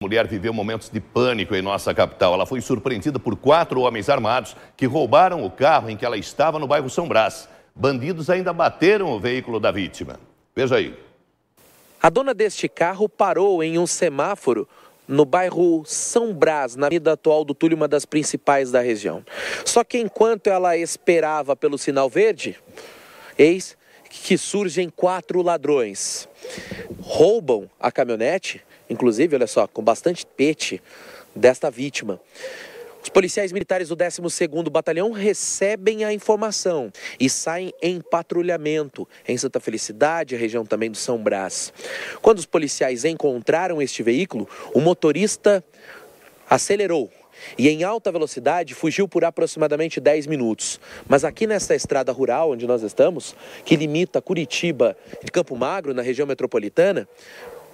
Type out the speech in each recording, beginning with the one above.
mulher viveu momentos de pânico em nossa capital. Ela foi surpreendida por quatro homens armados que roubaram o carro em que ela estava no bairro São Brás. Bandidos ainda bateram o veículo da vítima. Veja aí. A dona deste carro parou em um semáforo no bairro São Brás, na vida atual do Túlio, uma das principais da região. Só que enquanto ela esperava pelo sinal verde, eis que surgem quatro ladrões. Roubam a caminhonete inclusive, olha só, com bastante pete desta vítima. Os policiais militares do 12º Batalhão recebem a informação e saem em patrulhamento em Santa Felicidade, região também do São Brás. Quando os policiais encontraram este veículo, o motorista acelerou e em alta velocidade fugiu por aproximadamente 10 minutos. Mas aqui nessa estrada rural onde nós estamos, que limita Curitiba de Campo Magro, na região metropolitana,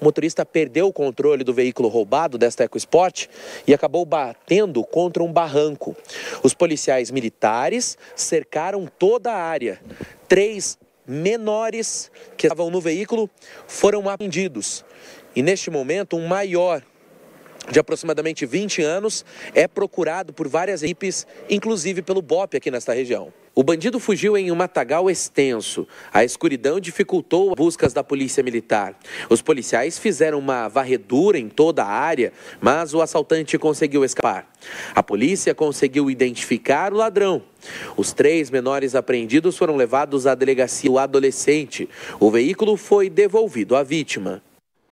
o motorista perdeu o controle do veículo roubado desta EcoSport e acabou batendo contra um barranco. Os policiais militares cercaram toda a área. Três menores que estavam no veículo foram apreendidos. E neste momento, um maior de aproximadamente 20 anos é procurado por várias equipes, inclusive pelo BOP aqui nesta região. O bandido fugiu em um matagal extenso. A escuridão dificultou as buscas da polícia militar. Os policiais fizeram uma varredura em toda a área, mas o assaltante conseguiu escapar. A polícia conseguiu identificar o ladrão. Os três menores apreendidos foram levados à delegacia. O adolescente, o veículo foi devolvido à vítima.